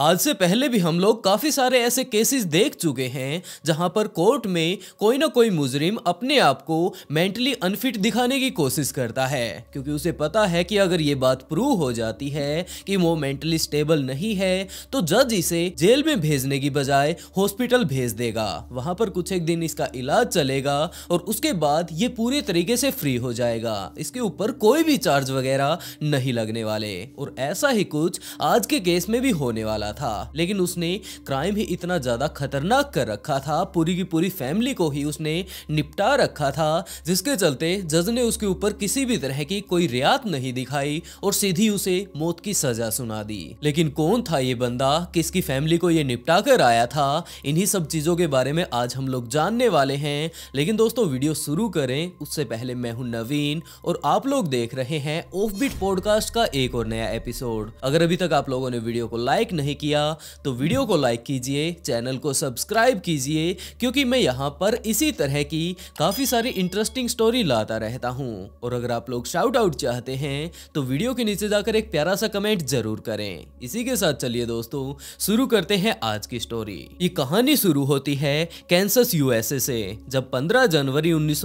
आज से पहले भी हम लोग काफ़ी सारे ऐसे केसेस देख चुके हैं जहां पर कोर्ट में कोई ना कोई मुजरिम अपने आप को मेंटली अनफिट दिखाने की कोशिश करता है क्योंकि उसे पता है कि अगर ये बात प्रूव हो जाती है कि वो मेंटली स्टेबल नहीं है तो जज इसे जेल में भेजने की बजाय हॉस्पिटल भेज देगा वहां पर कुछ एक दिन इसका इलाज चलेगा और उसके बाद ये पूरे तरीके से फ्री हो जाएगा इसके ऊपर कोई भी चार्ज वगैरह नहीं लगने वाले और ऐसा ही कुछ आज के केस में भी होने वाला वाला था लेकिन उसने क्राइम ही इतना ज्यादा खतरनाक कर रखा था पूरी की पूरी फैमिली को ही उसने निपटा रखा था जिसके चलते जज ने उसके ऊपर किसी भी तरह की कोई रियात नहीं दिखाई और सीधी उसे मौत की सजा सुना दी लेकिन कौन था ये बंदा किसकी फैमिली को ये निपटा कर आया था इन्हीं सब चीजों के बारे में आज हम लोग जानने वाले हैं लेकिन दोस्तों वीडियो शुरू करें उससे पहले मैं हूं नवीन और आप लोग देख रहे हैं ऑफ बीट पॉडकास्ट का एक और नया एपिसोड अगर अभी तक आप लोगों ने वीडियो को लाइक नहीं नहीं किया तो वीडियो को लाइक कीजिए चैनल को सब्सक्राइब कीजिए क्योंकि मैं यहाँ पर इसी तरह की काफ़ी सारी इंटरेस्टिंग स्टोरी लाता रहता हूँ और अगर आप लोग शाउट आउट चाहते हैं तो वीडियो के नीचे जाकर एक प्यारा सा कमेंट जरूर करें इसी के साथ चलिए दोस्तों शुरू करते हैं आज की स्टोरी ये कहानी शुरू होती है कैंसस यूएसए से जब 15 जनवरी उन्नीस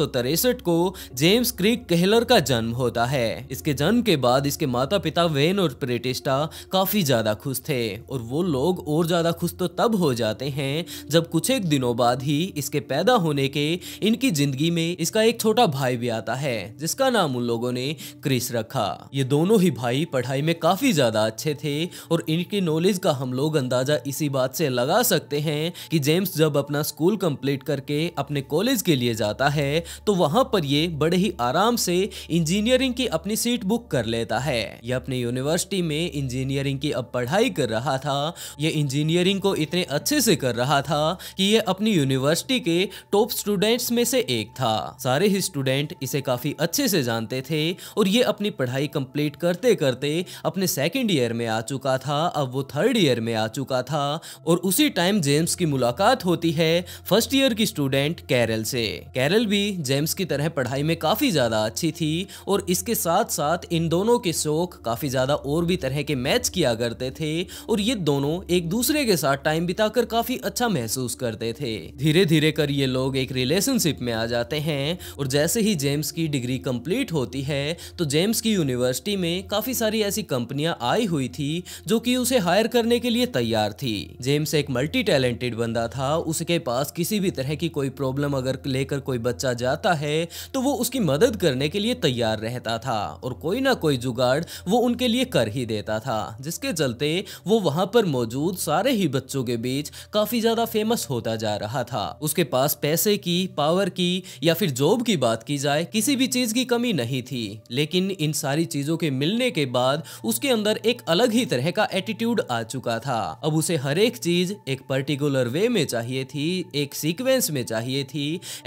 को जेम्स क्रिक कहलर का जन्म होता है इसके जन्म के बाद इसके माता पिता वेन और प्रेटिस्टा काफी ज्यादा खुश थे और और वो लोग और ज़्यादा खुश तो तब हो जाते हैं जब कुछ एक दिनों बाद ही इसके पैदा होने के इनकी ज़िंदगी में इसका एक छोटा भाई भी आता है जिसका नाम उन लोगों ने क्रिस रखा ये दोनों ही भाई पढ़ाई में काफ़ी ज़्यादा अच्छे थे और इनकी नॉलेज का हम लोग अंदाज़ा इसी बात से लगा सकते हैं कि जेम्स जब अपना स्कूल कंप्लीट करके अपने कॉलेज के लिए जाता है तो वहाँ पर ये बड़े ही आराम से इंजीनियरिंग की अपनी सीट बुक कर लेता है यह अपने यूनिवर्सिटी में इंजीनियरिंग की अब पढ़ाई कर रहा था था ये इंजीनियरिंग को इतने अच्छे से कर रहा था कि ये अपनी यूनिवर्सिटी के टॉप स्टूडेंट्स में से एक था सारे ही स्टूडेंट इसे काफी अच्छे से जानते थे और ये अपनी पढ़ाई कंप्लीट करते करते अपने सेकेंड ईयर में आ चुका था अब वो थर्ड ईयर में आ चुका था और उसी टाइम जेम्स की मुलाकात होती है फर्स्ट ईयर की स्टूडेंट कैरल से कैरल भी जेम्स की तरह पढ़ाई में काफी ज्यादा अच्छी थी और इसके साथ साथ इन दोनों के शौक काफी ज्यादा और भी तरह के मैच किया करते थे और ये दोनों एक दूसरे के साथ टाइम बिताकर काफी अच्छा महसूस करते थे धीरे धीरे कर ये लोग एक रिलेशनशिप में आ जाते हैं और जैसे ही जेम्स की डिग्री कंप्लीट होती है तो जेम्स की यूनिवर्सिटी में काफी सारी ऐसी कंपनियां आई हुई थी जो कि उसे हायर करने के लिए तैयार थी जेम्स एक मल्टी टैलेंटेड बंदा था उसके पास किसी भी तरह की कोई प्रॉब्लम अगर लेकर कोई बच्चा जाता है तो वो उसकी मदद करने के लिए तैयार रहता था और कोई ना कोई जुगाड़ वो उनके लिए कर ही देता था जिसके चलते वो वहां पर मौजूद सारे ही बच्चों के बीच काफी ज्यादा फेमस होता जा रहा था उसके पास पैसे की पावर की या फिर जॉब की बात की जाए किसी भी चीज की कमी नहीं थी लेकिन इन सारी चीजों के मिलने के बाद उसके अंदर एक अलग ही तरह का एटीट्यूड आ चुका था अब उसे हर एक चीज एक पर्टिकुलर वे में चाहिए थी एक सीक्वेंस में चाहिए थी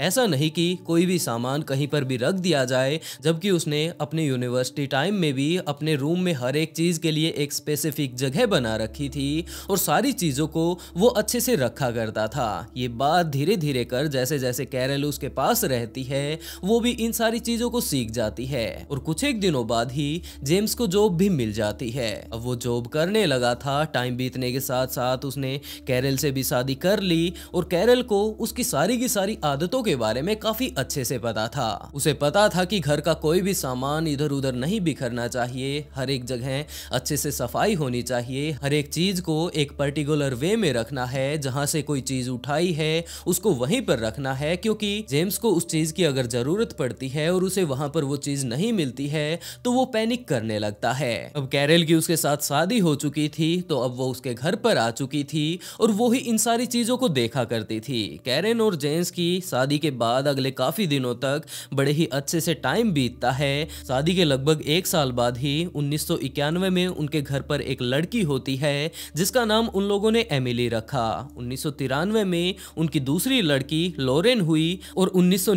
ऐसा नहीं कि कोई भी सामान कहीं पर भी रख दिया जाए जबकि उसने अपने यूनिवर्सिटी टाइम में भी अपने रूम में हर एक चीज के लिए एक स्पेसिफिक जगह बना रखी थी और सारी चीज़ों को वो अच्छे से रखा करता था ये बात धीरे धीरे कर जैसे जैसे कैरल उसके पास रहती है वो भी इन सारी चीज़ों को सीख जाती है और कुछ एक दिनों बाद ही जेम्स को जॉब भी मिल जाती है अब वो जॉब करने लगा था टाइम बीतने के साथ साथ उसने कैरल से भी शादी कर ली और कैरल को उसकी सारी की सारी आदतों के बारे में काफ़ी अच्छे से पता था उसे पता था कि घर का कोई भी सामान इधर उधर नहीं बिखरना चाहिए हर एक जगह अच्छे से सफाई होनी चाहिए हर एक चीज को एक पर्टिकुलर वे में रखना है जहां से कोई चीज उठाई है उसको वहीं पर रखना है क्योंकि जेम्स को उस चीज की अगर जरूरत पड़ती है और उसे वहां पर वो चीज नहीं मिलती है तो वो पैनिक करने लगता है अब कैरल की उसके साथ शादी हो चुकी थी तो अब वो उसके घर पर आ चुकी थी और वो ही इन सारी चीजों को देखा करती थी कैरन और जेम्स की शादी के बाद अगले काफी दिनों तक बड़े ही अच्छे से टाइम बीतता है शादी के लगभग एक साल बाद ही उन्नीस में उनके घर पर एक लड़की होती है है जिसका नाम उन लोगों ने एमिली रखा उन्नीस में उनकी दूसरी लड़की लोरेन हुई और उन्नीस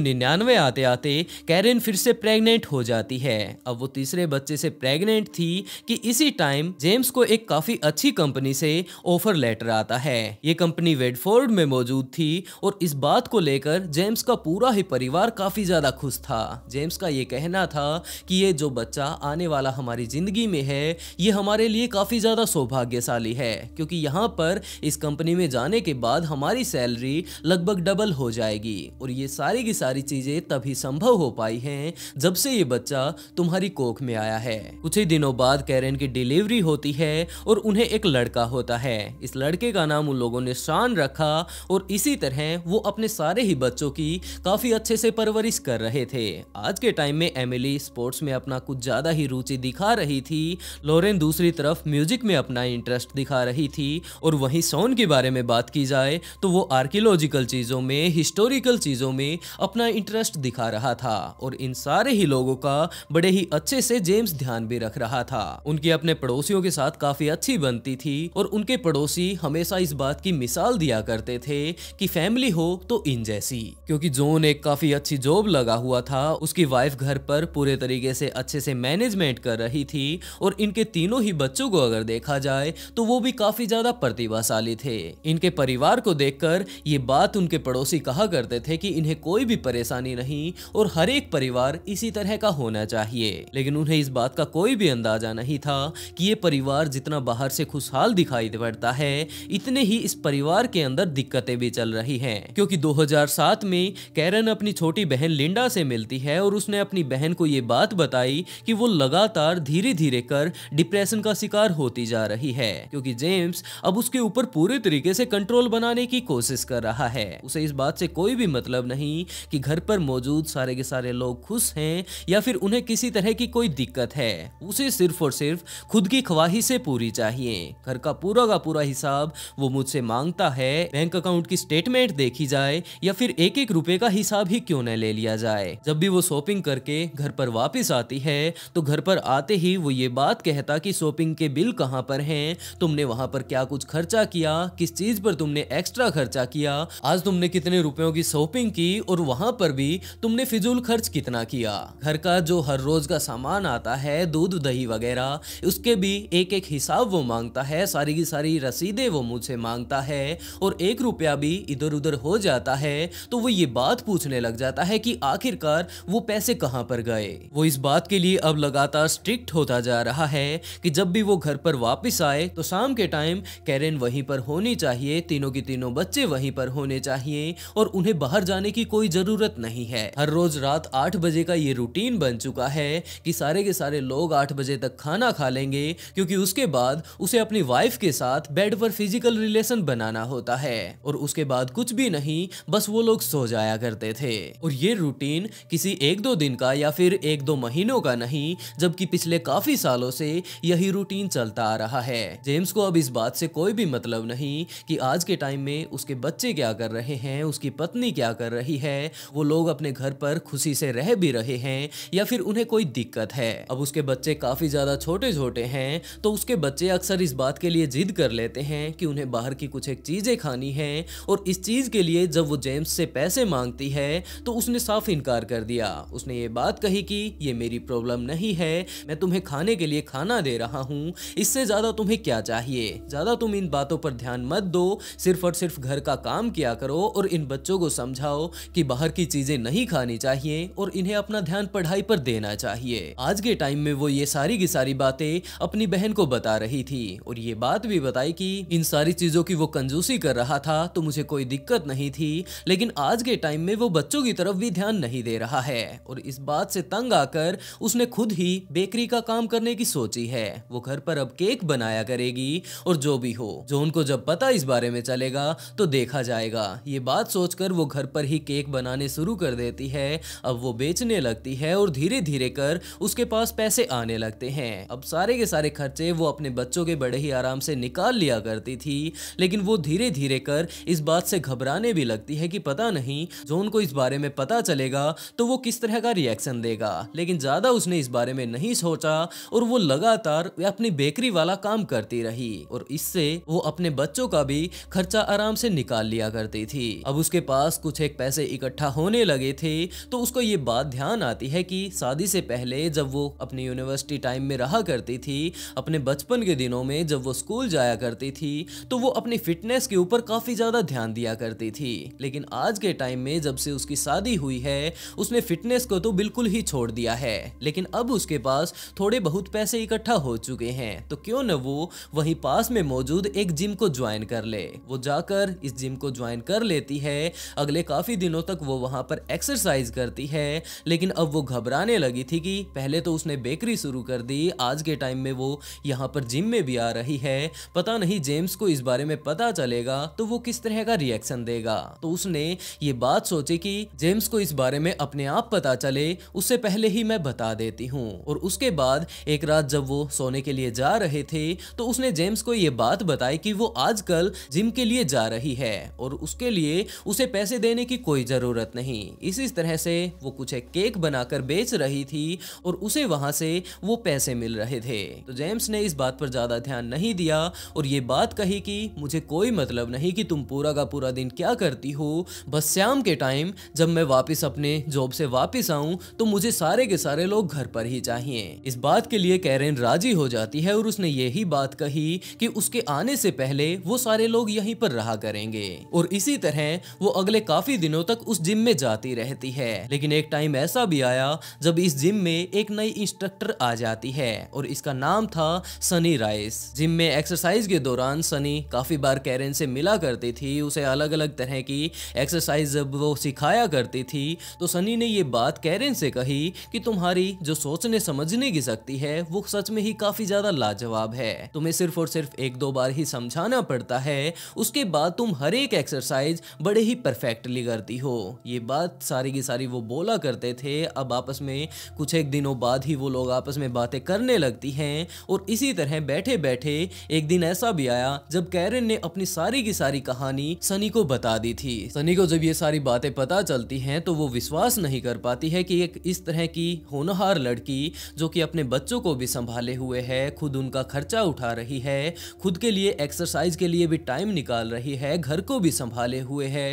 आते आते कैरिन फिर से प्रेग्नेंट हो जाती है अब वो तीसरे बच्चे से प्रेग्नेंट थी कि इसी टाइम जेम्स को एक काफी अच्छी कंपनी से ऑफर लेटर आता है ये कंपनी वेडफोर्ड में मौजूद थी और इस बात को लेकर जेम्स का पूरा ही परिवार काफी ज्यादा खुश था जेम्स का ये कहना था कि ये जो बच्चा आने वाला हमारी जिंदगी में है ये हमारे लिए काफी ज्यादा सौभाग्यशाली शक्तिशाली है क्योंकि यहाँ पर इस कंपनी में जाने के बाद हमारी सैलरी लगभग डबल हो जाएगी और ये सारी की सारी चीजें तभी संभव हो पाई है जब से ये बच्चा तुम्हारी कोख में आया है कुछ ही दिनों बाद कैरन की डिलीवरी होती है और उन्हें एक लड़का होता है इस लड़के का नाम उन लोगों ने शान रखा और इसी तरह वो अपने सारे ही बच्चों की काफी अच्छे से परवरिश कर रहे थे आज के टाइम में एमिली स्पोर्ट्स में अपना कुछ ज्यादा ही रुचि दिखा रही थी लोरेन दूसरी तरफ म्यूजिक में अपना इंटरेस्ट इंटरेस्ट दिखा रही थी और वहीं सोन के बारे में बात की जाए तो वो आर्कियोलॉजिकल चीज़ों में हिस्टोरिकल चीज़ों में अपना इंटरेस्ट दिखा रहा था और इन सारे ही लोगों का बड़े ही अच्छे से जेम्स ध्यान भी रख रहा था उनकी अपने पड़ोसियों के साथ काफ़ी अच्छी बनती थी और उनके पड़ोसी हमेशा इस बात की मिसाल दिया करते थे कि फैमिली हो तो इन जैसी क्योंकि जोन एक काफ़ी अच्छी जॉब लगा हुआ था उसकी वाइफ घर पर पूरे तरीके से अच्छे से मैनेजमेंट कर रही थी और इनके तीनों ही बच्चों को अगर देखा जाए तो वो भी काफी ज्यादा प्रतिभाशाली थे इनके परिवार को देखकर ये बात उनके पड़ोसी कहा करते थे कि इन्हें कोई भी परेशानी नहीं और हर एक परिवार इसी तरह का होना चाहिए लेकिन उन्हें इस बात का कोई भी अंदाजा नहीं था कि ये परिवार जितना बाहर से खुशहाल दिखाई पड़ता है इतने ही इस परिवार के अंदर दिक्कतें भी चल रही हैं क्योंकि 2007 में कैरन अपनी छोटी बहन लिंडा से मिलती है और उसने अपनी बहन को ये बात बताई कि वो लगातार धीरे धीरे कर डिप्रेशन का शिकार होती जा रही है है क्योंकि जेम्स अब उसके ऊपर पूरे तरीके से कंट्रोल बनाने की कोशिश कर रहा है उसे इस बात से कोई भी मतलब नहीं कि घर पर मौजूद सारे के सारे लोग खुश हैं या फिर उन्हें किसी तरह की कोई दिक्कत है उसे सिर्फ और सिर्फ खुद की से पूरी चाहिए घर का पूरा का पूरा हिसाब वो मुझसे मांगता है बैंक अकाउंट की स्टेटमेंट देखी जाए या फिर एक एक रुपए का हिसाब ही क्यों न ले लिया जाए जब भी वो शॉपिंग करके घर पर वापिस आती है तो घर पर आते ही वो ये बात कहता की शॉपिंग के बिल कहाँ पर है तुमने वहां पर क्या कुछ खर्चा किया किस चीज पर तुमने एक्स्ट्रा खर्चा किया आज तुमने कितने रुपयों की शॉपिंग की और वहां पर भी तुमने फिजूल खर्च कितना किया घर का जो हर रोज का सामान आता है दूध दही वगैरह उसके भी एक एक हिसाब वो मांगता है सारी की सारी रसीदे वो मुझसे मांगता है और एक रुपया भी इधर उधर हो जाता है तो वो ये बात पूछने लग जाता है कि आखिरकार वो पैसे कहाँ पर गए वो इस बात के लिए अब लगातार स्ट्रिक्ट होता जा रहा है कि जब भी वो घर पर वापस आए तो शाम के टाइम कैरेन वहीं पर होनी चाहिए तीनों के तीनों बच्चे वहीं पर होने चाहिए और उन्हें बाहर जाने की कोई जरूरत नहीं है हर रोज रात आठ बजे का ये रूटीन बन चुका है कि सारे के सारे लोग आठ बजे तक खाना खा लेंगे क्योंकि उसके बाद उसे अपनी वाइफ के साथ बेड पर फिजिकल रिलेशन बनाना होता है और उसके बाद कुछ भी नहीं बस वो लोग सो जाया करते थे और ये रूटीन किसी एक दो दिन का या फिर एक दो महीनों का नहीं जबकि पिछले काफी सालों से यही रूटीन चलता आ रहा है जेम्स को अब इस बात से कोई भी मतलब नहीं कि आज के टाइम में उसके बच्चे क्या कर रहे हैं उसकी पत्नी क्या कर रही है वो लोग अपने घर पर खुशी से रह भी रहे हैं या फिर उन्हें कोई दिक्कत है अब उसके बच्चे काफी ज्यादा छोटे छोटे हैं तो उसके बच्चे अक्सर इस बात के लिए जिद कर लेते हैं कि उन्हें बाहर की कुछ एक चीजें खानी है और इस चीज के लिए जब वो जेम्स से पैसे मांगती है तो उसने साफ इनकार कर दिया उसने ये बात कही कि ये मेरी प्रॉब्लम नहीं है मैं तुम्हें खाने के लिए खाना दे रहा हूँ इससे ज्यादा तुम्हें क्या किया चाहिए ज्यादा तुम इन बातों पर ध्यान मत दो सिर्फ और सिर्फ घर का काम किया करो और इन बच्चों को समझाओ कि बाहर की चीजें नहीं खानी चाहिए और इन्हें अपना ध्यान पढ़ाई पर देना चाहिए आज के टाइम में वो ये सारी की सारी बातें अपनी बहन को बता रही थी और ये बात भी बताई कि इन सारी चीजों की वो कंजूसी कर रहा था तो मुझे कोई दिक्कत नहीं थी लेकिन आज के टाइम में वो बच्चों की तरफ भी ध्यान नहीं दे रहा है और इस बात से तंग आकर उसने खुद ही बेकरी का काम करने की सोची है वो घर पर अब केक बनाया करे करेगी और जो भी हो जोन को जब पता इस बारे में चलेगा तो देखा जाएगा ये बात सोचकर वो घर पर ही केक बनाने शुरू कर देती है अब वो बेचने लगती है और धीरे धीरे कर उसके पास पैसे आने लगते हैं अब सारे के सारे खर्चे वो अपने बच्चों के बड़े ही आराम से निकाल लिया करती थी लेकिन वो धीरे धीरे कर इस बात से घबराने भी लगती है कि पता नहीं जोन को इस बारे में पता चलेगा तो वो किस तरह का रिएक्शन देगा लेकिन ज्यादा उसने इस बारे में नहीं सोचा और वो लगातार अपनी बेकरी वाला काम करती करती रही और इससे वो अपने बच्चों का भी खर्चा आराम से निकाल लिया करती थी अब उसके पास कुछ एक पैसे इकट्ठा होने लगे थे तो उसको ये बात ध्यान आती है कि शादी से पहले जब वो अपनी यूनिवर्सिटी टाइम में रहा करती थी अपने बचपन के दिनों में जब वो स्कूल जाया करती थी तो वो अपनी फिटनेस के ऊपर काफी ज्यादा ध्यान दिया करती थी लेकिन आज के टाइम में जब से उसकी शादी हुई है उसने फिटनेस को तो बिल्कुल ही छोड़ दिया है लेकिन अब उसके पास थोड़े बहुत पैसे इकट्ठा हो चुके हैं तो क्यों न वो वही पास में मौजूद एक जिम को ज्वाइन कर ले वो जाकर इस जिम को ज्वाइन कर लेती है अगले काफी दिनों तक वो वहां पर एक्सरसाइज करती है लेकिन अब वो घबराने लगी थी कि पहले तो उसने बेकरी शुरू कर दी आज के टाइम में वो यहाँ पर जिम में भी आ रही है पता नहीं जेम्स को इस बारे में पता चलेगा तो वो किस तरह का रिएक्शन देगा तो उसने ये बात सोची कि जेम्स को इस बारे में अपने आप पता चले उससे पहले ही मैं बता देती हूँ और उसके बाद एक रात जब वो सोने के लिए जा रहे थे तो उसने जेम्स को ये बात बताई कि वो आजकल जिम के लिए जा रही है और उसके लिए उसे पैसे देने की कोई ज़रूरत नहीं इसी तरह से वो कुछ एक केक बनाकर बेच रही थी और उसे वहाँ से वो पैसे मिल रहे थे तो जेम्स ने इस बात पर ज़्यादा ध्यान नहीं दिया और ये बात कही कि मुझे कोई मतलब नहीं कि तुम पूरा का पूरा दिन क्या करती हो बस शाम के टाइम जब मैं वापस अपने जॉब से वापस आऊं तो मुझे सारे के सारे लोग घर पर ही चाहिए इस बात के लिए कैरेन राजी हो जाती है और उसने यही बात कर कही कि उसके आने से पहले वो सारे लोग यहीं पर रहा करेंगे और इसी तरह वो अगले काफी दिनों तक उस जिम में जाती रहती है लेकिन एक टाइम ऐसा भी आया जब इस जिम में एक नई इंस्ट्रक्टर आ जाती है और इसका नाम था सनी राइस जिम में एक्सरसाइज के दौरान सनी काफी बार कैरन से मिला करती थी उसे अलग अलग तरह की एक्सरसाइज जब वो सिखाया करती थी तो सनी ने ये बात कैरन से कही कि तुम्हारी जो सोचने समझने की शक्ति है वो सच में ही काफी ज्यादा लाजवाब है तुम्हें सिर्फ और सिर्फ एक दो बार ही समझाना पड़ता है उसके बाद तुम हर एक एक्सरसाइज बड़े ही परफेक्टली करती हो ये बात सारी की सारी वो बोला करते थे अब आपस में कुछ एक दिनों बाद ही वो लोग आपस में बातें करने लगती हैं और इसी तरह बैठे बैठे एक दिन ऐसा भी आया जब कैरन ने अपनी सारी की सारी कहानी सनी को बता दी थी सनी को जब ये सारी बातें पता चलती हैं तो वो विश्वास नहीं कर पाती है कि एक इस तरह की होनहार लड़की जो कि अपने बच्चों को भी संभाले हुए है खुद उनका खर्चा उठा रही रही है खुद के लिए एक्सरसाइज के लिए भी टाइम निकाल रही है घर को भी संभाले हुए है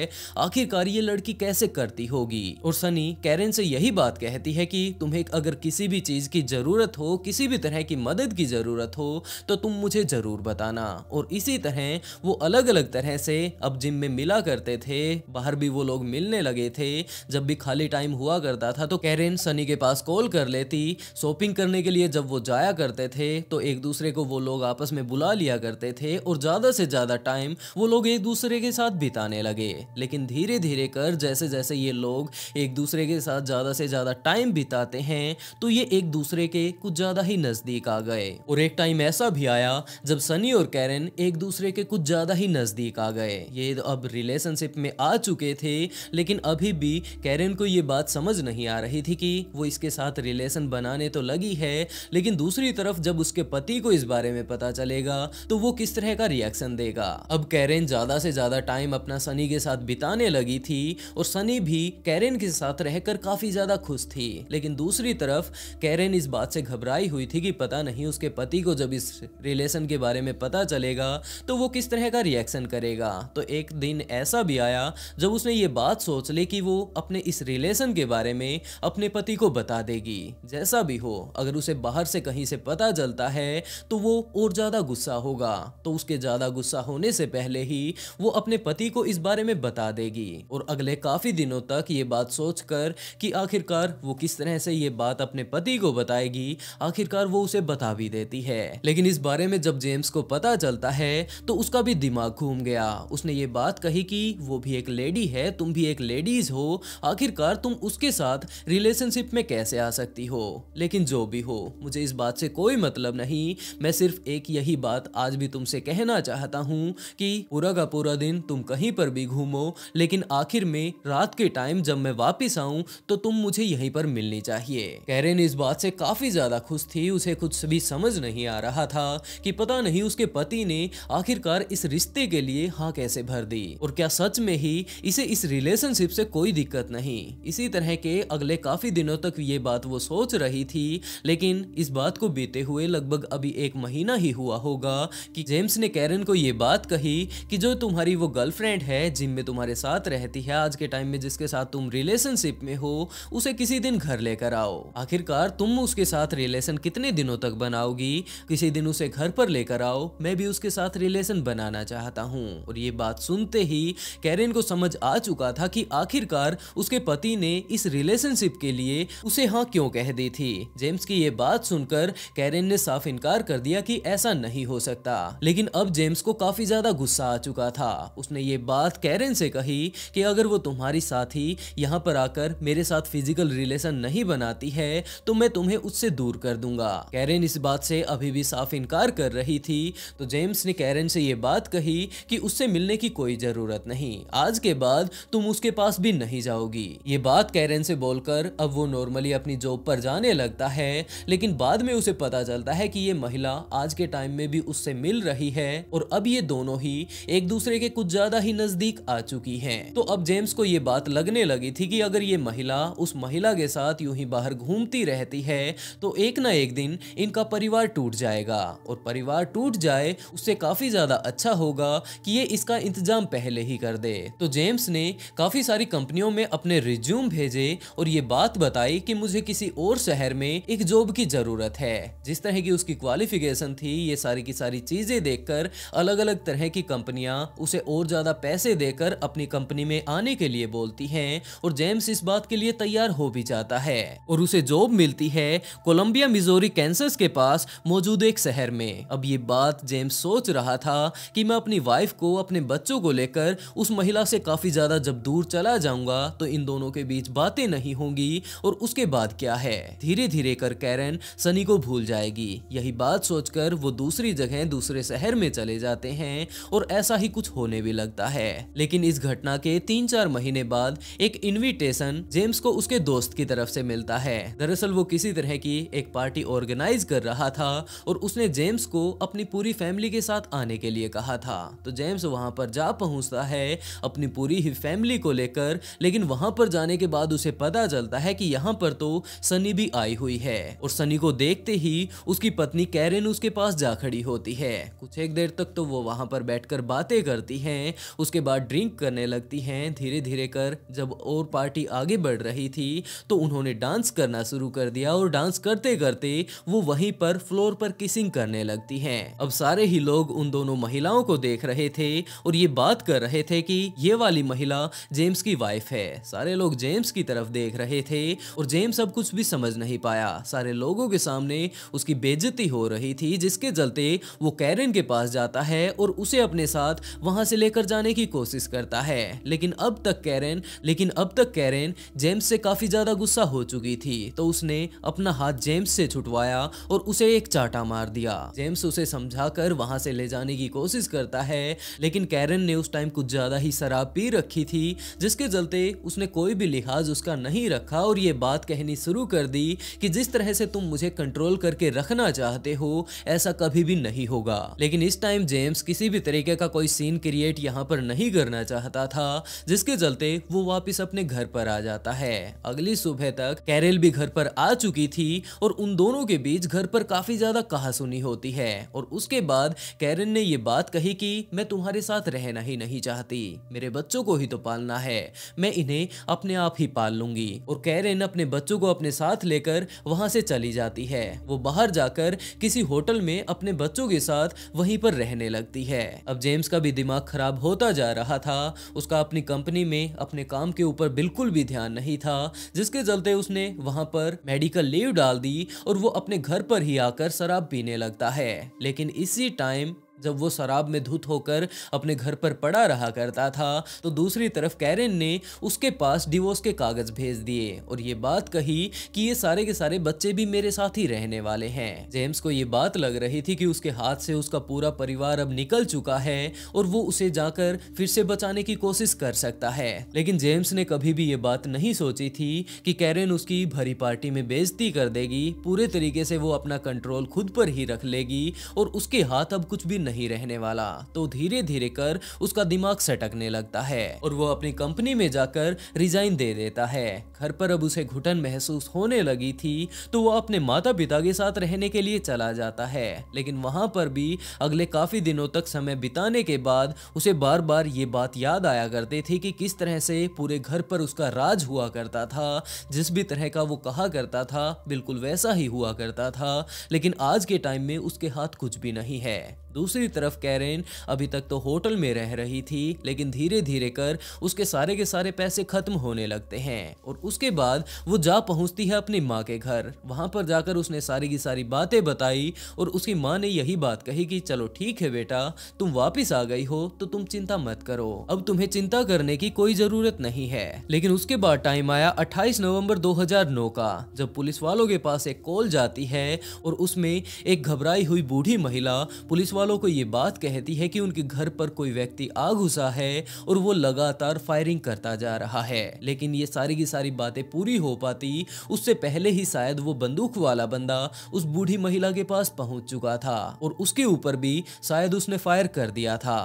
आखिरकार ये लड़की कैसे करती होगी और सनी कैरन से यही बात कहती है कि तुम्हें अगर किसी भी चीज की जरूरत हो किसी भी तरह की मदद की जरूरत हो तो तुम मुझे जरूर बताना और इसी तरह वो अलग अलग तरह से अब जिम में मिला करते थे बाहर भी वो लोग मिलने लगे थे जब भी खाली टाइम हुआ करता था तो कैरेन सनी के पास कॉल कर लेती शॉपिंग करने के लिए जब वो जाया करते थे तो एक दूसरे को वो लोग आपस में बुला लिया करते थे और ज्यादा से ज्यादा टाइम वो लोग एक दूसरे के साथ बिताने लगे लेकिन धीरे धीरे कर जैसे जैसे ये लोग एक दूसरे के साथ ज्यादा से ज्यादा टाइम बिताते हैं तो ये एक दूसरे के कुछ ज्यादा ही नजदीक आ गए और एक टाइम ऐसा भी आया जब सनी और कैरन एक दूसरे के कुछ ज्यादा ही नजदीक आ गए ये तो अब रिलेशनशिप में आ चुके थे लेकिन अभी भी कैरन को ये बात समझ नहीं आ रही थी कि वो इसके साथ रिलेशन बनाने तो लगी है लेकिन दूसरी तरफ जब उसके पति को इस बारे में पता पता चलेगा तो वो किस तरह का रिएक्शन देगा अब कैरेन ज्यादा से ज्यादा टाइम अपना सनी के साथ बिताने लगी थी और सनी भी कैरेन के साथ रहकर काफी ज्यादा खुश थी लेकिन दूसरी तरफ कैरेन इस बात से घबराई हुई थी कि पता नहीं उसके पति को जब इस रिलेशन के बारे में पता चलेगा तो वो किस तरह का रिएक्शन करेगा तो एक दिन ऐसा भी आया जब उसने ये बात सोच ली कि वो अपने इस रिलेशन के बारे में अपने पति को बता देगी जैसा भी हो अगर उसे बाहर से कहीं से पता चलता है तो वो और और ज़्यादा गुस्सा होगा तो उसके ज़्यादा गुस्सा होने से पहले ही वो अपने पति को इस बारे में बता देगी और अगले काफ़ी दिनों तक ये बात सोचकर कि आखिरकार वो किस तरह से ये बात अपने पति को बताएगी आखिरकार वो उसे बता भी देती है लेकिन इस बारे में जब जेम्स को पता चलता है तो उसका भी दिमाग घूम गया उसने ये बात कही कि वो भी एक लेडी है तुम भी एक लेडीज हो आखिरकार तुम उसके साथ रिलेशनशिप में कैसे आ सकती हो लेकिन जो भी हो मुझे इस बात से कोई मतलब नहीं मैं सिर्फ एक एक यही बात आज भी तुमसे कहना चाहता हूँ कि पूरा का पूरा दिन तुम कहीं पर भी घूमो लेकिन आखिर में रात के टाइम जब मैं वापिस आऊँ तो तुम मुझे यहीं पर मिलनी चाहिए कैरेन इस बात से काफी ज्यादा खुश थी उसे कुछ भी समझ नहीं आ रहा था कि पता नहीं उसके पति ने आखिरकार इस रिश्ते के लिए हाँ कैसे भर दी और क्या सच में ही इसे इस रिलेशनशिप से कोई दिक्कत नहीं इसी तरह के अगले काफी दिनों तक ये बात वो सोच रही थी लेकिन इस बात को बीते हुए लगभग अभी एक महीना ही ही हुआ होगा कि जेम्स ने कैरन को ये बात कही कि जो तुम्हारी वो गर्लफ्रेंड है जिम में तुम्हारे साथ रहती है आज के टाइम में जिसके साथ तुम रिलेशनशिप में हो उसे किसी दिन घर लेकर आओ आखिरकार तुम उसके साथ रिलेशन कितने दिनों तक बनाओगी किसी दिन उसे घर पर लेकर आओ मैं भी उसके साथ रिलेशन बनाना चाहता हूँ और ये बात सुनते ही कैरन को समझ आ चुका था कि आखिरकार उसके पति ने इस रिलेशनशिप के लिए उसे हाँ क्यों कह दी थी जेम्स की ये बात सुनकर कैरन ने साफ इनकार कर दिया कि ऐसा ऐसा नहीं हो सकता लेकिन अब जेम्स को काफी ज्यादा गुस्सा आ चुका था उसने ये बात कैरन से कही कि अगर वो तुम्हारी साथी यहाँ पर आकर मेरे साथ फिजिकल रिलेशन नहीं बनाती है तो मैं तुम्हें उससे दूर कर दूंगा कैरन इस बात से अभी भी साफ इनकार कर रही थी तो जेम्स ने कैरन से ये बात कही कि उससे मिलने की कोई जरूरत नहीं आज के बाद तुम उसके पास भी नहीं जाओगी ये बात कैरन से बोलकर अब वो नॉर्मली अपनी जॉब पर जाने लगता है लेकिन बाद में उसे पता चलता है कि ये महिला आज के टाइम में भी उससे मिल रही है और अब ये दोनों ही एक दूसरे के कुछ ज्यादा ही नजदीक आ चुकी है तो अब जेम्स को ये बात लगने लगी थी कि अगर ये महिला उस महिला के साथ यूं ही बाहर घूमती रहती है तो एक ना एक दिन इनका परिवार टूट जाएगा और परिवार टूट जाए उससे काफी ज्यादा अच्छा होगा कि ये इसका इंतजाम पहले ही कर दे तो जेम्स ने काफी सारी कंपनियों में अपने रिज्यूम भेजे और ये बात बताई कि मुझे किसी और शहर में एक जॉब की जरूरत है जिस तरह की उसकी क्वालिफिकेशन थी ये सारी की सारी चीज़ें देखकर अलग अलग तरह की कंपनियां उसे और ज़्यादा पैसे देकर अपनी कंपनी में आने के लिए बोलती हैं और जेम्स इस बात के लिए तैयार हो भी जाता है और उसे जॉब मिलती है कोलंबिया मिजोरी कैंसस के पास मौजूद एक शहर में अब ये बात जेम्स सोच रहा था कि मैं अपनी वाइफ को अपने बच्चों को लेकर उस महिला से काफ़ी ज़्यादा जब दूर चला जाऊंगा तो इन दोनों के बीच बातें नहीं होंगी और उसके बाद क्या है धीरे धीरे कर कैरन सनी को भूल जाएगी यही बात सोचकर वो दूसरी जगह दूसरे शहर में चले जाते हैं और ऐसा ही कुछ होने भी लगता है लेकिन इस घटना के तीन चार महीने बाद एक इनविटेशन जेम्स को उसके दोस्त की तरफ से मिलता है दरअसल वो किसी तरह की एक पार्टी ऑर्गेनाइज कर रहा था और उसने जेम्स को अपनी पूरी फैमिली के साथ आने के लिए कहा था तो जेम्स वहां पर जा पहुंचता है अपनी पूरी ही फैमिली को लेकर लेकिन वहां पर जाने के बाद उसे पता चलता है कि यहाँ पर तो सनी भी आई हुई है और सनी को देखते ही उसकी पत्नी कैरेन उसके पास पास जा खड़ी होती है कुछ एक देर तक तो वो वहाँ पर बैठकर बातें करती हैं उसके बाद ड्रिंक करने लगती हैं धीरे धीरे कर जब और पार्टी आगे बढ़ रही थी तो उन्होंने डांस करना शुरू कर दिया और डांस करते करते वो वहीं पर फ्लोर पर किसिंग करने लगती हैं अब सारे ही लोग उन दोनों महिलाओं को देख रहे थे और ये बात कर रहे थे कि ये वाली महिला जेम्स की वाइफ है सारे लोग जेम्स की तरफ देख रहे थे और जेम्स अब कुछ भी समझ नहीं पाया सारे लोगों के सामने उसकी बेजती हो रही थी जिस जिसके चलते वो कैरन के पास जाता है और उसे अपने साथ वहां से लेकर जाने की कोशिश करता है लेकिन अब तक कैरन लेकिन अब तक कैरन जेम्स से काफी ज्यादा गुस्सा हो चुकी थी तो उसने अपना हाथ जेम्स से छुटवाया और उसे एक चाटा मार दिया जेम्स उसे समझाकर वहां से ले जाने की कोशिश करता है लेकिन कैरन ने उस टाइम कुछ ज्यादा ही शराब पी रखी थी जिसके चलते उसने कोई भी लिहाज उसका नहीं रखा और ये बात कहनी शुरू कर दी कि जिस तरह से तुम मुझे कंट्रोल करके रखना चाहते हो ऐसा ऐसा कभी भी नहीं होगा लेकिन इस टाइम जेम्स किसी भी तरीके का कोई सीन क्रिएट यहाँ पर नहीं करना चाहता था जिसके चलते वो वापिस अपने घर पर आ जाता है अगली सुबह तक कैरल भी घर पर आ चुकी थी और उन दोनों के बीच घर पर काफी ज्यादा कहासुनी होती है और उसके बाद कैरन ने ये बात कही कि मैं तुम्हारे साथ रहना ही नहीं चाहती मेरे बच्चों को ही तो पालना है मैं इन्हें अपने आप ही पाल लूंगी और कैरन अपने बच्चों को अपने साथ लेकर वहां से चली जाती है वो बाहर जाकर किसी होटल में में अपने बच्चों के साथ वहीं पर रहने लगती है अब जेम्स का भी दिमाग खराब होता जा रहा था उसका अपनी कंपनी में अपने काम के ऊपर बिल्कुल भी ध्यान नहीं था जिसके चलते उसने वहां पर मेडिकल लीव डाल दी और वो अपने घर पर ही आकर शराब पीने लगता है लेकिन इसी टाइम जब वो शराब में धुत होकर अपने घर पर पड़ा रहा करता था तो दूसरी तरफ कैरन ने उसके पास डिवोर्स के कागज भेज दिए और ये बात कही कि ये सारे के सारे बच्चे भी मेरे साथ ही रहने वाले हैं जेम्स को ये बात लग रही थी कि उसके हाथ से उसका पूरा परिवार अब निकल चुका है और वो उसे जाकर फिर से बचाने की कोशिश कर सकता है लेकिन जेम्स ने कभी भी ये बात नहीं सोची थी कि कैरन उसकी भरी पार्टी में बेजती कर देगी पूरे तरीके से वो अपना कंट्रोल खुद पर ही रख लेगी और उसके हाथ अब कुछ भी नहीं नहीं रहने वाला तो धीरे धीरे कर उसका दिमाग सटकने लगता है और वो अपनी कंपनी में जाकर रिजाइन दे देता है घर पर अब उसे घुटन महसूस होने लगी थी तो वो अपने माता पिता के साथ रहने के लिए चला जाता है लेकिन वहां पर भी अगले काफी दिनों तक समय बिताने के बाद उसे बार बार ये बात याद आया करती थी कि किस तरह से पूरे घर पर उसका राज हुआ करता था जिस भी तरह का वो कहा करता था बिल्कुल वैसा ही हुआ करता था लेकिन आज के टाइम में उसके हाथ कुछ भी नहीं है दूसरी तरफ कैरेन अभी तक तो होटल में रह रही थी लेकिन धीरे धीरे कर उसके सारे के सारे पैसे खत्म होने लगते हैं और उसके बाद वो जा पहुंचती है अपनी माँ के घर वहां पर जाकर उसने सारी की सारी बातें बताई और उसकी माँ ने यही बात कही कि चलो ठीक है बेटा तुम वापिस आ गई हो तो तुम चिंता मत करो अब तुम्हें चिंता करने की कोई जरूरत नहीं है लेकिन उसके बाद टाइम आया अट्ठाईस नवम्बर दो का जब पुलिस वालों के पास एक कॉल जाती है और उसमें एक घबराई हुई बूढ़ी महिला पुलिस वालों को ये बात कहती है कि उनके घर पर कोई व्यक्ति आ घुसा है और वो लगातार फायरिंग करता जा रहा है लेकिन ये सारी की सारी बातें पूरी हो पाती उससे पहले ही शायद वो बंदूक वाला बंदा उस बूढ़ी महिला के पास पहुंच चुका था और उसके ऊपर भी शायद उसने फायर कर दिया था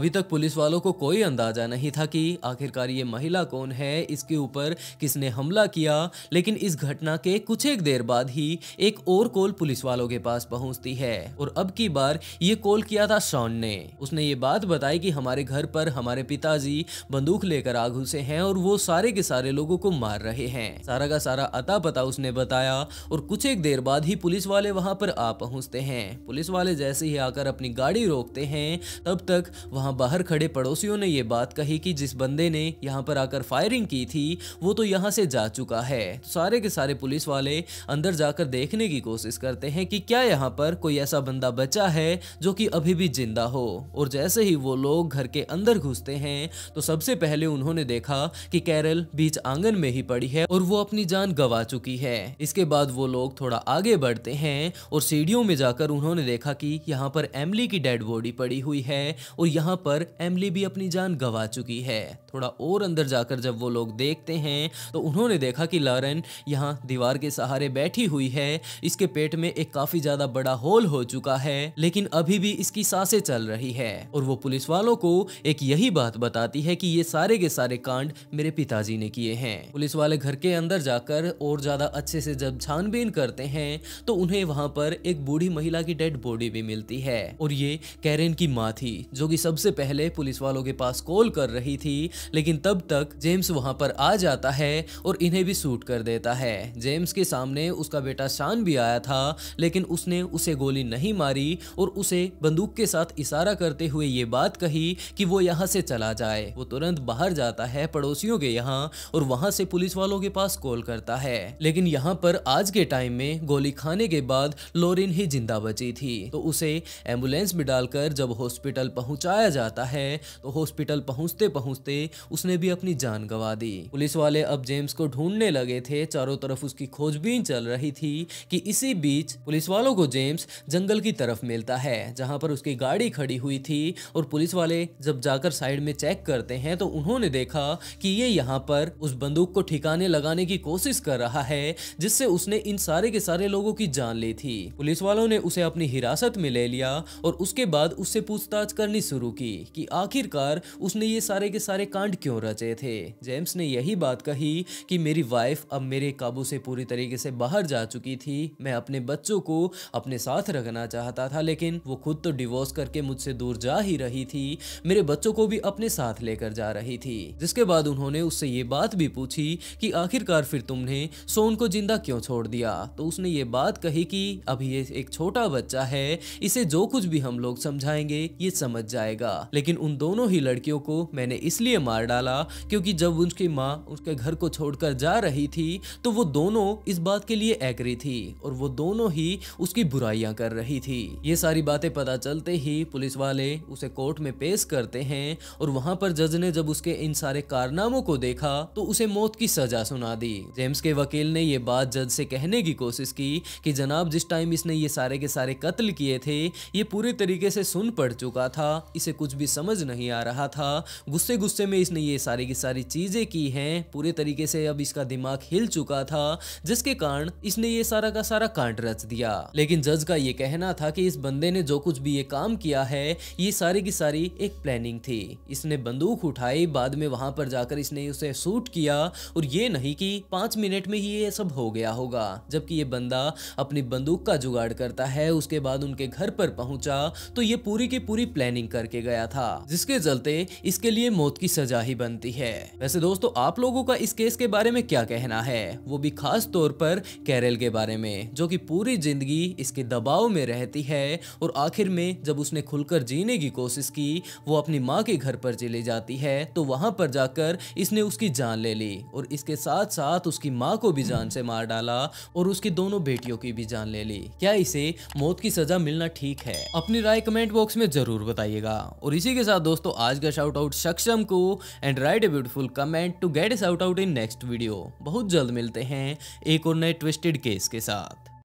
अभी तक पुलिस वालों को कोई अंदाजा नहीं था कि आखिरकार ये महिला कौन है इसके ऊपर किसने हमला किया लेकिन इस घटना के कुछ एक देर बाद ही एक और कॉल पुलिस वालों के पास पहुंचती है और अब की बार ये कॉल किया था शॉन ने उसने ये बात बताई कि हमारे घर पर हमारे पिताजी बंदूक लेकर आ घुसे हैं और वो सारे के सारे लोगों को मार रहे हैं सारा का सारा अता पता उसने बताया और कुछ एक देर बाद ही पुलिस वाले वहां पर आ पहुंचते हैं पुलिस वाले जैसे ही आकर अपनी गाड़ी रोकते हैं तब तक वहां वहां बाहर खड़े पड़ोसियों ने ये बात कही कि जिस बंदे ने यहाँ पर आकर फायरिंग की थी वो तो यहाँ से जा चुका है तो सारे के सारे पुलिस वाले अंदर जाकर देखने की कोशिश करते हैं कि क्या यहाँ पर कोई ऐसा बंदा बचा है जो कि अभी भी जिंदा हो और जैसे ही वो लोग घर के अंदर घुसते हैं तो सबसे पहले उन्होंने देखा कि कैरल बीच आंगन में ही पड़ी है और वो अपनी जान गवा चुकी है इसके बाद वो लोग थोड़ा आगे बढ़ते हैं और सीढ़ियों में जाकर उन्होंने देखा कि यहाँ पर एमली की डेड बॉडी पड़ी हुई है और यहाँ पर एमली भी अपनी जान गवा चुकी है थोड़ा और अंदर जाकर जब वो लोग देखते हैं तो उन्होंने देखा कि लॉरेन यहाँ दीवार के सहारे बैठी हुई है इसके पेट में एक काफी ज्यादा बड़ा होल हो चुका है लेकिन अभी भी इसकी सांसें चल रही है और वो पुलिस वालों को एक यही बात बताती है कि ये सारे के सारे कांड मेरे पिताजी ने किए हैं पुलिस वाले घर के अंदर जाकर और ज्यादा अच्छे से जब छानबीन करते हैं तो उन्हें वहां पर एक बूढ़ी महिला की डेड बॉडी भी मिलती है और ये कैरेन की माँ थी जो कि सब सबसे पहले पुलिस वालों के पास कॉल कर रही थी लेकिन तब तक जेम्स वहां पर आ जाता है और इन्हें भी सूट कर देता है जेम्स के सामने उसका बेटा शान भी आया था लेकिन उसने उसे गोली नहीं मारी और उसे बंदूक के साथ इशारा करते हुए ये बात कही कि वो यहाँ से चला जाए वो तुरंत बाहर जाता है पड़ोसियों के यहाँ और वहां से पुलिस वालों के पास कॉल करता है लेकिन यहाँ पर आज के टाइम में गोली खाने के बाद लोरिन ही जिंदा बची थी तो उसे एम्बुलेंस में डालकर जब हॉस्पिटल पहुंचाया जाता है तो हॉस्पिटल पहुंचते पहुंचते उसने भी अपनी जान गंवा दी पुलिस वाले अब जेम्स को ढूंढने लगे थे चारों तरफ उसकी खोजबीन चल रही थी कि इसी बीच पुलिस वालों को जेम्स जंगल की तरफ मिलता है जहां पर उसकी गाड़ी खड़ी हुई थी और पुलिस वाले जब जाकर साइड में चेक करते हैं तो उन्होंने देखा कि ये यहाँ पर उस बंदूक को ठिकाने लगाने की कोशिश कर रहा है जिससे उसने इन सारे के सारे लोगों की जान ली थी पुलिस वालों ने उसे अपनी हिरासत में ले लिया और उसके बाद उससे पूछताछ करनी शुरू चुकी कि आखिरकार उसने ये सारे के सारे कांड क्यों रचे थे जेम्स ने यही बात कही कि मेरी वाइफ अब मेरे काबू से पूरी तरीके से बाहर जा चुकी थी मैं अपने बच्चों को अपने साथ रखना चाहता था लेकिन वो खुद तो डिवोर्स करके मुझसे दूर जा ही रही थी मेरे बच्चों को भी अपने साथ लेकर जा रही थी जिसके बाद उन्होंने उससे ये बात भी पूछी कि आखिरकार फिर तुमने सोन को जिंदा क्यों छोड़ दिया तो उसने ये बात कही कि अभी ये एक छोटा बच्चा है इसे जो कुछ भी हम लोग समझाएंगे ये समझ जाएगा था लेकिन उन दोनों ही लड़कियों को मैंने इसलिए मार डाला क्योंकि जब उनकी माँ उसके घर को छोड़कर जा रही थी तो वो दोनों इस बात के लिए एग्री थी और वो दोनों ही उसकी बुराइयां कर रही थी ये सारी बातें पता चलते ही पुलिस वाले उसे कोर्ट में पेश करते हैं और वहां पर जज ने जब उसके इन सारे कारनामों को देखा तो उसे मौत की सजा सुना दी जेम्स के वकील ने ये बात जज से कहने की कोशिश की कि जनाब जिस टाइम इसने ये सारे के सारे कत्ल किए थे ये पूरी तरीके से सुन पड़ चुका था इसे कुछ भी समझ नहीं आ रहा था गुस्से गुस्से में इसने ये सारी की सारी चीज़ें की हैं पूरे तरीके से अब इसका दिमाग हिल चुका था जिसके कारण इसने ये सारा का सारा कांड रच दिया लेकिन जज का ये कहना था कि इस बंदे ने जो कुछ भी ये काम किया है ये सारी की सारी एक प्लानिंग थी इसने बंदूक उठाई बाद में वहां पर जाकर इसने उसे शूट किया और ये नहीं की पांच मिनट में ही ये सब हो गया होगा जबकि ये बंदा अपनी बंदूक का जुगाड़ करता है उसके बाद उनके घर पर पहुंचा तो ये पूरी की पूरी प्लानिंग करके गया गया था जिसके चलते इसके लिए मौत की सजा ही बनती है वैसे दोस्तों आप लोगों का इस केस के बारे में क्या कहना है वो भी खास तौर पर कैरल के बारे में जो कि पूरी जिंदगी इसके दबाव में रहती है और आखिर में जब उसने खुलकर जीने की कोशिश की वो अपनी माँ के घर पर चली जाती है तो वहां पर जाकर इसने उसकी जान ले ली और इसके साथ साथ उसकी माँ को भी जान से मार डाला और उसकी दोनों बेटियों की भी जान ले ली क्या इसे मौत की सजा मिलना ठीक है अपनी राय कमेंट बॉक्स में जरूर बताइएगा और इसी के साथ दोस्तों आज का शाउट आउट सक्षम को and write a beautiful comment to get a shout out in next video बहुत जल्द मिलते हैं एक और नए ट्विस्टेड केस के साथ